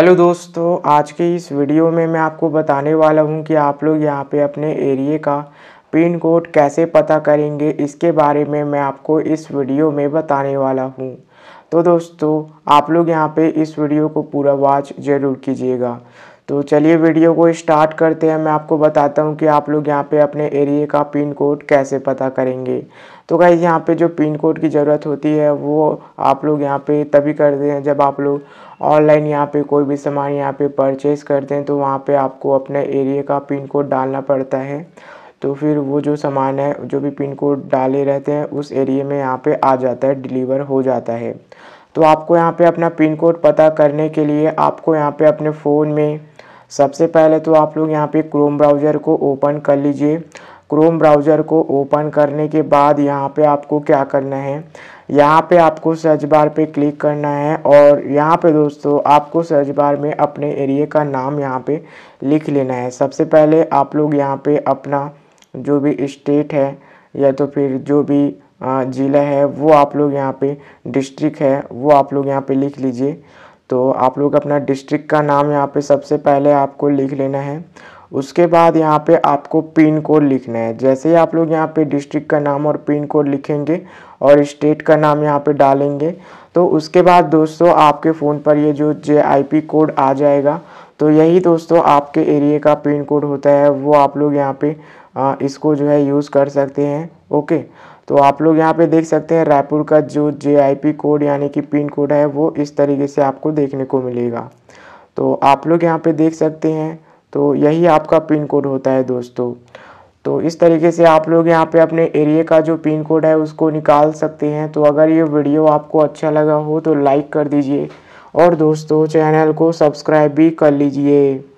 hello दोस्तों आज के इस वीडियो में मैं आपको बताने वाला हूं कि आप लोग यहां पे अपने एरिए का पिन कोड कैसे पता करेंगे इसके बारे में मैं आपको इस वीडियो में बताने वाला हूं तो दोस्तों आप लोग यहां पे इस वीडियो को पूरा वॉच ज़रूर कीजिएगा तो चलिए वीडियो को स्टार्ट करते हैं मैं आपको बताता हूँ कि आप लोग यहाँ पे अपने एरिए का पिन कोड कैसे पता करेंगे तो गाइज यहाँ पे जो पिन कोड की ज़रूरत होती है वो आप लोग यहाँ पे तभी करते हैं जब आप लोग ऑनलाइन यहाँ पे कोई भी सामान यहाँ पे परचेज़ करते हैं तो वहाँ पे आपको अपने एरिए का पिन कोड डालना पड़ता है तो फिर वो जो सामान है जो भी पिन कोड डाले रहते हैं उस एरिए में यहाँ पर आ जाता है डिलीवर हो जाता है तो आपको यहाँ पे अपना पिन कोड पता करने के लिए आपको यहाँ पे अपने फ़ोन में सबसे पहले तो आप लोग यहाँ पे क्रोम ब्राउज़र को ओपन कर लीजिए क्रोम ब्राउज़र को ओपन करने के बाद यहाँ पे आपको क्या करना है यहाँ पे आपको सर्च बार पे क्लिक करना है और यहाँ पे दोस्तों आपको सर्च बार में अपने एरिया का नाम यहाँ पे लिख लेना है सबसे पहले आप लोग यहाँ पे अपना जो भी स्टेट है या तो फिर जो भी ज़िला है वो आप लोग यहाँ पे डिस्ट्रिक्ट है वो आप लोग यहाँ पे लिख लीजिए तो आप लोग अपना डिस्ट्रिक्ट का नाम यहाँ पे सबसे पहले आपको लिख लेना है उसके बाद यहाँ पे आपको पिन कोड लिखना है जैसे ही आप लोग यहाँ पे डिस्ट्रिक्ट का नाम और पिन कोड लिखेंगे और स्टेट का नाम यहाँ पे डालेंगे तो उसके बाद दोस्तों आपके फ़ोन पर ये जो जे आई कोड आ जाएगा तो यही दोस्तों आपके एरिए का पिन कोड होता है वो आप लोग यहाँ पर इसको जो है यूज़ कर सकते हैं ओके तो आप लोग यहाँ पे देख सकते हैं रायपुर का जो जे कोड यानी कि पिन कोड है वो इस तरीके से आपको देखने को मिलेगा तो आप लोग यहाँ पे देख सकते हैं तो यही आपका पिन कोड होता है दोस्तों तो इस तरीके से आप लोग यहाँ पे अपने एरिया का जो पिन कोड है उसको निकाल सकते हैं तो अगर ये वीडियो आपको अच्छा लगा हो तो लाइक कर दीजिए और दोस्तों चैनल को सब्सक्राइब भी कर लीजिए